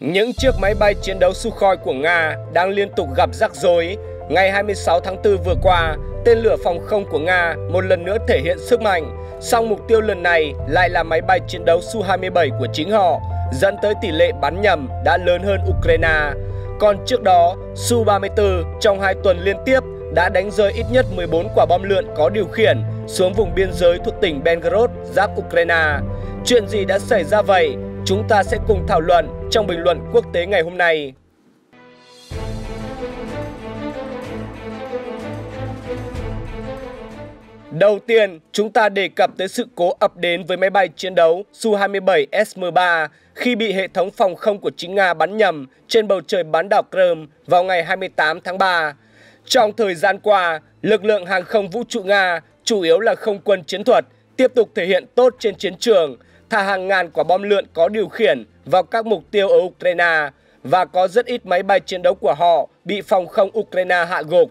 Những chiếc máy bay chiến đấu Sukhoi của Nga đang liên tục gặp rắc rối. Ngày 26 tháng 4 vừa qua, tên lửa phòng không của Nga một lần nữa thể hiện sức mạnh, song mục tiêu lần này lại là máy bay chiến đấu Su-27 của chính họ, dẫn tới tỷ lệ bắn nhầm đã lớn hơn Ukraine. Còn trước đó, Su-34 trong hai tuần liên tiếp đã đánh rơi ít nhất 14 quả bom lượn có điều khiển xuống vùng biên giới thuộc tỉnh Belgorod, giáp Ukraine. Chuyện gì đã xảy ra vậy? chúng ta sẽ cùng thảo luận trong bình luận quốc tế ngày hôm nay. Đầu tiên, chúng ta đề cập tới sự cố ập đến với máy bay chiến đấu Su-27 SM-3 khi bị hệ thống phòng không của chính Nga bắn nhầm trên bầu trời bán đảo Crimea vào ngày 28 tháng 3. Trong thời gian qua, lực lượng hàng không vũ trụ Nga, chủ yếu là không quân chiến thuật, tiếp tục thể hiện tốt trên chiến trường – thả hàng ngàn quả bom lượn có điều khiển vào các mục tiêu ở Ukraine và có rất ít máy bay chiến đấu của họ bị phòng không Ukraine hạ gục.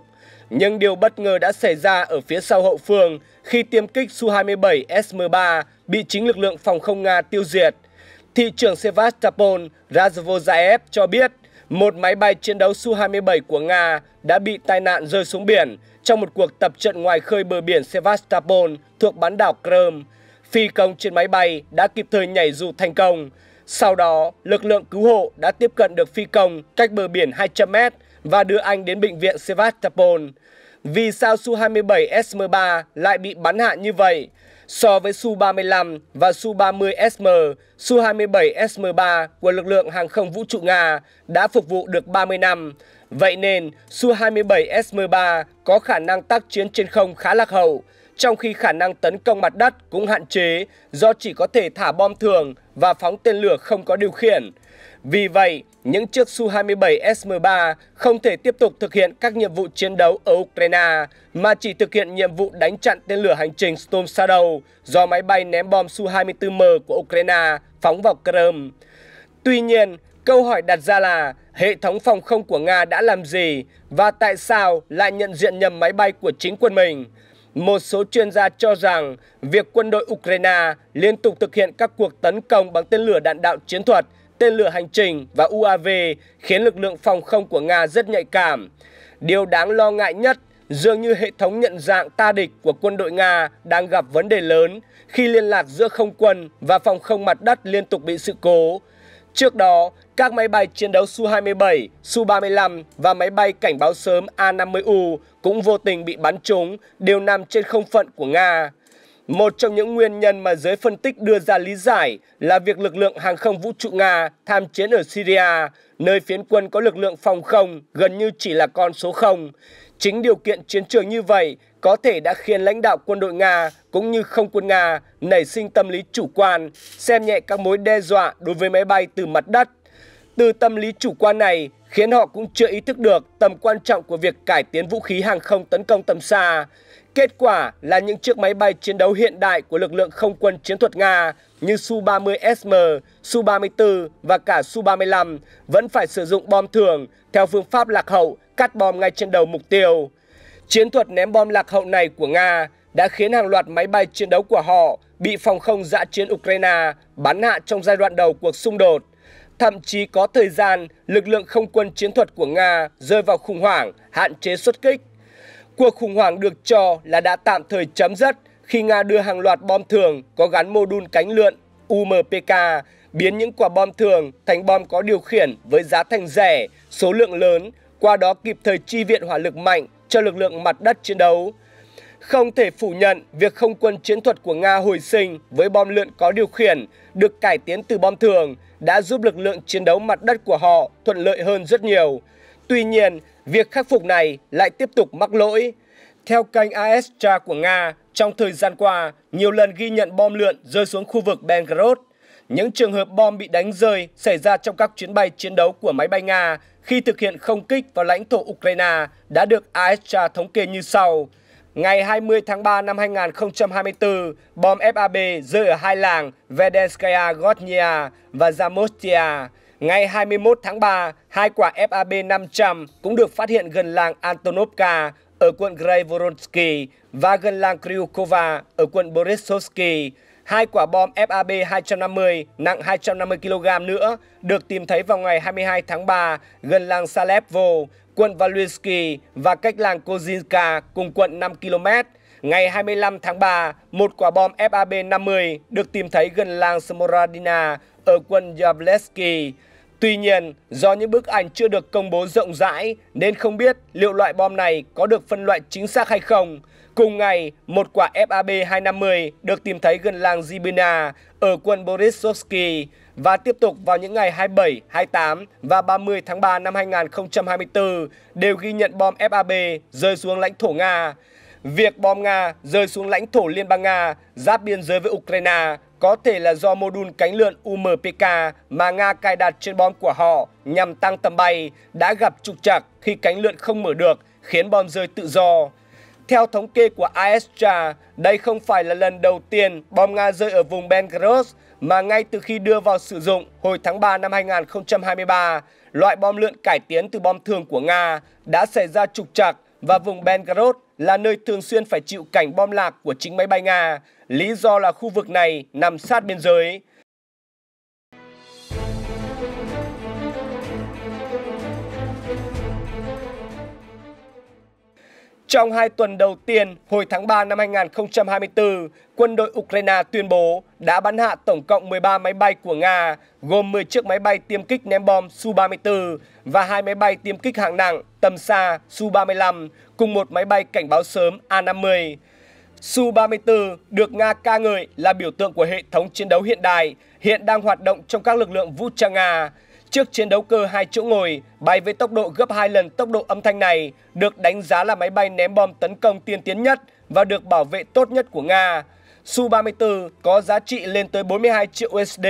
Nhưng điều bất ngờ đã xảy ra ở phía sau hậu phương khi tiêm kích Su-27 S-13 bị chính lực lượng phòng không Nga tiêu diệt. Thị trưởng Sevastopol Razvozaev cho biết một máy bay chiến đấu Su-27 của Nga đã bị tai nạn rơi xuống biển trong một cuộc tập trận ngoài khơi bờ biển Sevastopol thuộc bán đảo Crimea Phi công trên máy bay đã kịp thời nhảy dù thành công. Sau đó, lực lượng cứu hộ đã tiếp cận được phi công cách bờ biển 200 mét và đưa anh đến bệnh viện Sevastopol. Vì sao Su-27 SM-3 lại bị bắn hạ như vậy? So với Su-35 và Su-30 SM, Su-27 SM-3 của lực lượng hàng không vũ trụ Nga đã phục vụ được 30 năm. Vậy nên, Su-27 SM-3 có khả năng tác chiến trên không khá lạc hậu trong khi khả năng tấn công mặt đất cũng hạn chế do chỉ có thể thả bom thường và phóng tên lửa không có điều khiển. Vì vậy, những chiếc Su-27 S-13 không thể tiếp tục thực hiện các nhiệm vụ chiến đấu ở Ukraine mà chỉ thực hiện nhiệm vụ đánh chặn tên lửa hành trình Storm Shadow do máy bay ném bom Su-24M của Ukraine phóng vào Crimea. Tuy nhiên, câu hỏi đặt ra là hệ thống phòng không của Nga đã làm gì và tại sao lại nhận diện nhầm máy bay của chính quân mình? một số chuyên gia cho rằng việc quân đội Ukraine liên tục thực hiện các cuộc tấn công bằng tên lửa đạn đạo chiến thuật, tên lửa hành trình và UAV khiến lực lượng phòng không của Nga rất nhạy cảm. Điều đáng lo ngại nhất dường như hệ thống nhận dạng ta địch của quân đội Nga đang gặp vấn đề lớn khi liên lạc giữa không quân và phòng không mặt đất liên tục bị sự cố. Trước đó, các máy bay chiến đấu Su-27, Su-35 và máy bay cảnh báo sớm A-50U cũng vô tình bị bắn trúng đều nằm trên không phận của Nga. Một trong những nguyên nhân mà giới phân tích đưa ra lý giải là việc lực lượng hàng không vũ trụ Nga tham chiến ở Syria nơi phiến quân có lực lượng phòng không gần như chỉ là con số 0. Chính điều kiện chiến trường như vậy có thể đã khiến lãnh đạo quân đội Nga cũng như không quân Nga nảy sinh tâm lý chủ quan, xem nhẹ các mối đe dọa đối với máy bay từ mặt đất. Từ tâm lý chủ quan này khiến họ cũng chưa ý thức được tầm quan trọng của việc cải tiến vũ khí hàng không tấn công tầm xa. Kết quả là những chiếc máy bay chiến đấu hiện đại của lực lượng không quân chiến thuật Nga như Su-30 SM, Su-34 và cả Su-35 vẫn phải sử dụng bom thường theo phương pháp lạc hậu cắt bom ngay trên đầu mục tiêu. Chiến thuật ném bom lạc hậu này của Nga đã khiến hàng loạt máy bay chiến đấu của họ bị phòng không dã chiến Ukraine bắn hạ trong giai đoạn đầu cuộc xung đột. Thậm chí có thời gian, lực lượng không quân chiến thuật của Nga rơi vào khủng hoảng, hạn chế xuất kích. Cuộc khủng hoảng được cho là đã tạm thời chấm dứt khi Nga đưa hàng loạt bom thường có gắn mô đun cánh lượn UMPK biến những quả bom thường thành bom có điều khiển với giá thành rẻ, số lượng lớn, qua đó kịp thời chi viện hỏa lực mạnh cho lực lượng mặt đất chiến đấu. Không thể phủ nhận việc không quân chiến thuật của Nga hồi sinh với bom lượn có điều khiển được cải tiến từ bom thường đã giúp lực lượng chiến đấu mặt đất của họ thuận lợi hơn rất nhiều. Tuy nhiên, việc khắc phục này lại tiếp tục mắc lỗi. Theo kênh ASTRA của Nga, trong thời gian qua, nhiều lần ghi nhận bom lượn rơi xuống khu vực Belgorod. Những trường hợp bom bị đánh rơi xảy ra trong các chuyến bay chiến đấu của máy bay Nga khi thực hiện không kích vào lãnh thổ Ukraine đã được AESA thống kê như sau. Ngày 20 tháng 3 năm 2024, bom FAB rơi ở hai làng Vedenskaya Gotnia và Zamostia. Ngày 21 tháng 3, hai quả FAB 500 cũng được phát hiện gần làng Antonovka ở quận Gravoronsky và gần làng Kryukova ở quận Borisovsky. Hai quả bom FAB 250 nặng 250 kg nữa được tìm thấy vào ngày 22 tháng 3 gần làng Salevo, quận Valuinsky và cách làng Kozinka cùng quận 5 km. Ngày 25 tháng 3, một quả bom FAB-50 được tìm thấy gần làng Smoradina ở quận Yableski. Tuy nhiên, do những bức ảnh chưa được công bố rộng rãi nên không biết liệu loại bom này có được phân loại chính xác hay không. Cùng ngày, một quả FAB-250 được tìm thấy gần làng Zibina ở quận Borisovsky và tiếp tục vào những ngày 27, 28 và 30 tháng 3 năm 2024 đều ghi nhận bom FAB rơi xuống lãnh thổ Nga. Việc bom Nga rơi xuống lãnh thổ Liên bang Nga giáp biên giới với Ukraine có thể là do mô đun cánh lượn UMPK mà Nga cài đặt trên bom của họ nhằm tăng tầm bay đã gặp trục trặc khi cánh lượn không mở được khiến bom rơi tự do. Theo thống kê của Aestra, đây không phải là lần đầu tiên bom Nga rơi ở vùng Belgorod mà ngay từ khi đưa vào sử dụng hồi tháng 3 năm 2023, loại bom lượn cải tiến từ bom thường của Nga đã xảy ra trục trặc và vùng Belgorod là nơi thường xuyên phải chịu cảnh bom lạc của chính máy bay Nga. Lý do là khu vực này nằm sát biên giới, Trong hai tuần đầu tiên, hồi tháng 3 năm 2024, quân đội Ukraine tuyên bố đã bắn hạ tổng cộng 13 máy bay của Nga, gồm 10 chiếc máy bay tiêm kích ném bom Su-34 và hai máy bay tiêm kích hạng nặng tầm xa Su-35 cùng một máy bay cảnh báo sớm A-50. Su-34 được Nga ca ngợi là biểu tượng của hệ thống chiến đấu hiện đại, hiện đang hoạt động trong các lực lượng vũ trang Nga. Chiếc chiến đấu cơ hai chỗ ngồi bay với tốc độ gấp 2 lần tốc độ âm thanh này được đánh giá là máy bay ném bom tấn công tiên tiến nhất và được bảo vệ tốt nhất của Nga. Su-34 có giá trị lên tới 42 triệu USD,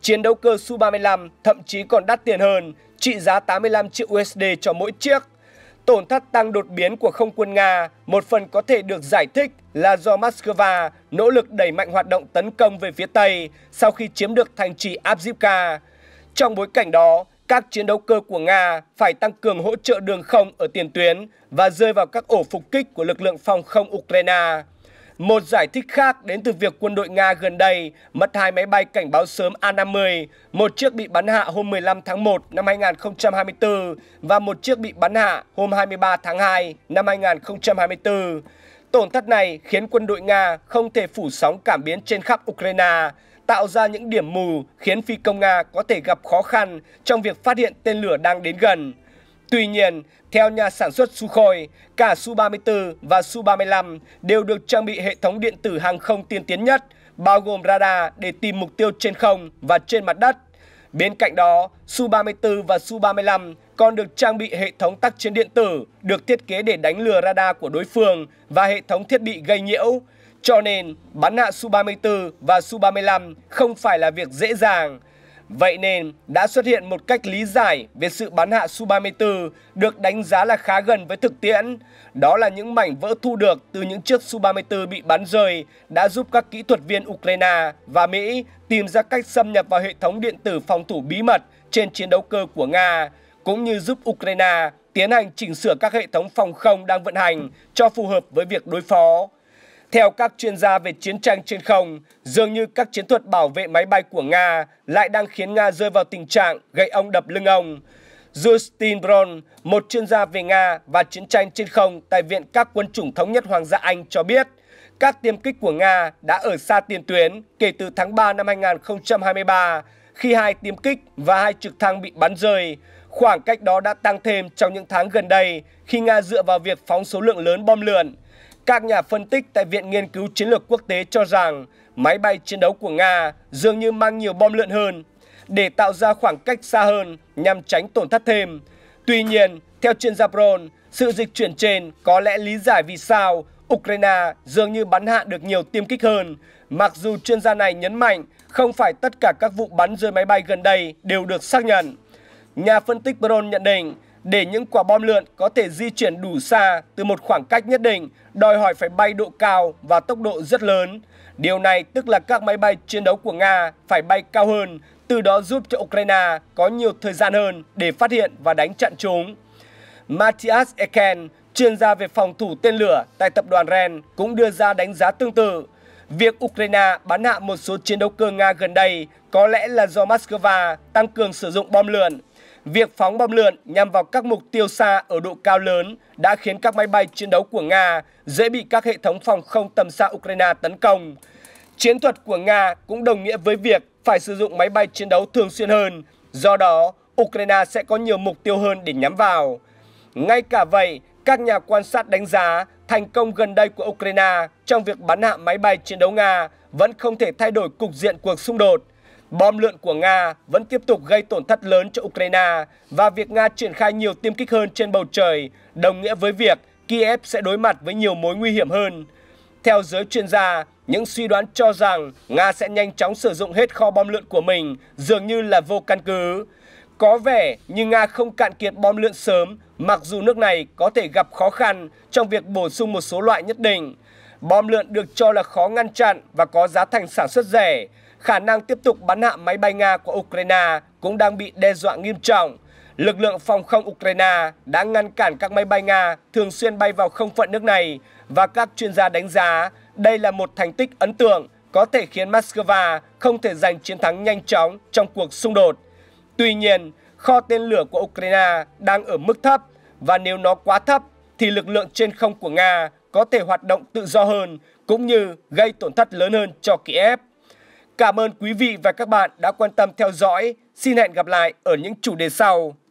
chiến đấu cơ Su-35 thậm chí còn đắt tiền hơn, trị giá 85 triệu USD cho mỗi chiếc. Tổn thất tăng đột biến của không quân Nga một phần có thể được giải thích là do Moscow nỗ lực đẩy mạnh hoạt động tấn công về phía Tây sau khi chiếm được thành trì Abzivka. Trong bối cảnh đó, các chiến đấu cơ của Nga phải tăng cường hỗ trợ đường không ở tiền tuyến và rơi vào các ổ phục kích của lực lượng phòng không Ukraine. Một giải thích khác đến từ việc quân đội Nga gần đây mất hai máy bay cảnh báo sớm A-50, một chiếc bị bắn hạ hôm 15 tháng 1 năm 2024 và một chiếc bị bắn hạ hôm 23 tháng 2 năm 2024. Tổn thất này khiến quân đội Nga không thể phủ sóng cảm biến trên khắp Ukraine, tạo ra những điểm mù khiến phi công Nga có thể gặp khó khăn trong việc phát hiện tên lửa đang đến gần. Tuy nhiên, theo nhà sản xuất Sukhoi, cả Su-34 và Su-35 đều được trang bị hệ thống điện tử hàng không tiên tiến nhất, bao gồm radar để tìm mục tiêu trên không và trên mặt đất. Bên cạnh đó, Su-34 và Su-35 còn được trang bị hệ thống tác chiến điện tử được thiết kế để đánh lừa radar của đối phương và hệ thống thiết bị gây nhiễu, cho nên bắn hạ Su-34 và Su-35 không phải là việc dễ dàng. Vậy nên đã xuất hiện một cách lý giải về sự bắn hạ Su-34 được đánh giá là khá gần với thực tiễn. Đó là những mảnh vỡ thu được từ những chiếc Su-34 bị bắn rơi đã giúp các kỹ thuật viên Ukraine và Mỹ tìm ra cách xâm nhập vào hệ thống điện tử phòng thủ bí mật trên chiến đấu cơ của Nga, cũng như giúp Ukraine tiến hành chỉnh sửa các hệ thống phòng không đang vận hành cho phù hợp với việc đối phó. Theo các chuyên gia về chiến tranh trên không, dường như các chiến thuật bảo vệ máy bay của Nga lại đang khiến Nga rơi vào tình trạng gây ông đập lưng ông. Justin Brown, một chuyên gia về Nga và chiến tranh trên không tại Viện các quân chủng thống nhất Hoàng gia Anh cho biết, các tiêm kích của Nga đã ở xa tiền tuyến kể từ tháng 3 năm 2023 khi hai tiêm kích và hai trực thăng bị bắn rơi. Khoảng cách đó đã tăng thêm trong những tháng gần đây khi Nga dựa vào việc phóng số lượng lớn bom lượn các nhà phân tích tại Viện Nghiên cứu Chiến lược Quốc tế cho rằng máy bay chiến đấu của Nga dường như mang nhiều bom lượn hơn để tạo ra khoảng cách xa hơn nhằm tránh tổn thất thêm. Tuy nhiên, theo chuyên gia Bron, sự dịch chuyển trên có lẽ lý giải vì sao Ukraine dường như bắn hạ được nhiều tiêm kích hơn, mặc dù chuyên gia này nhấn mạnh không phải tất cả các vụ bắn rơi máy bay gần đây đều được xác nhận. Nhà phân tích Bron nhận định để những quả bom lượn có thể di chuyển đủ xa từ một khoảng cách nhất định, đòi hỏi phải bay độ cao và tốc độ rất lớn. Điều này tức là các máy bay chiến đấu của Nga phải bay cao hơn, từ đó giúp cho Ukraine có nhiều thời gian hơn để phát hiện và đánh chặn chúng. Matthias Eken, chuyên gia về phòng thủ tên lửa tại tập đoàn REN cũng đưa ra đánh giá tương tự. Việc Ukraine bắn hạ một số chiến đấu cơ Nga gần đây có lẽ là do Moscow tăng cường sử dụng bom lượn Việc phóng bom lượn nhằm vào các mục tiêu xa ở độ cao lớn đã khiến các máy bay chiến đấu của Nga dễ bị các hệ thống phòng không tầm xa Ukraine tấn công. Chiến thuật của Nga cũng đồng nghĩa với việc phải sử dụng máy bay chiến đấu thường xuyên hơn, do đó Ukraine sẽ có nhiều mục tiêu hơn để nhắm vào. Ngay cả vậy, các nhà quan sát đánh giá thành công gần đây của Ukraine trong việc bắn hạ máy bay chiến đấu Nga vẫn không thể thay đổi cục diện cuộc xung đột – Bom lượn của Nga vẫn tiếp tục gây tổn thất lớn cho Ukraine và việc Nga triển khai nhiều tiêm kích hơn trên bầu trời đồng nghĩa với việc Kiev sẽ đối mặt với nhiều mối nguy hiểm hơn. Theo giới chuyên gia, những suy đoán cho rằng Nga sẽ nhanh chóng sử dụng hết kho bom lượn của mình dường như là vô căn cứ. Có vẻ như Nga không cạn kiệt bom lượn sớm, mặc dù nước này có thể gặp khó khăn trong việc bổ sung một số loại nhất định. Bom lượn được cho là khó ngăn chặn và có giá thành sản xuất rẻ, khả năng tiếp tục bắn hạ máy bay Nga của Ukraine cũng đang bị đe dọa nghiêm trọng. Lực lượng phòng không Ukraine đã ngăn cản các máy bay Nga thường xuyên bay vào không phận nước này và các chuyên gia đánh giá đây là một thành tích ấn tượng có thể khiến Moscow không thể giành chiến thắng nhanh chóng trong cuộc xung đột. Tuy nhiên, kho tên lửa của Ukraine đang ở mức thấp và nếu nó quá thấp thì lực lượng trên không của Nga có thể hoạt động tự do hơn cũng như gây tổn thất lớn hơn cho Kiev. Cảm ơn quý vị và các bạn đã quan tâm theo dõi. Xin hẹn gặp lại ở những chủ đề sau.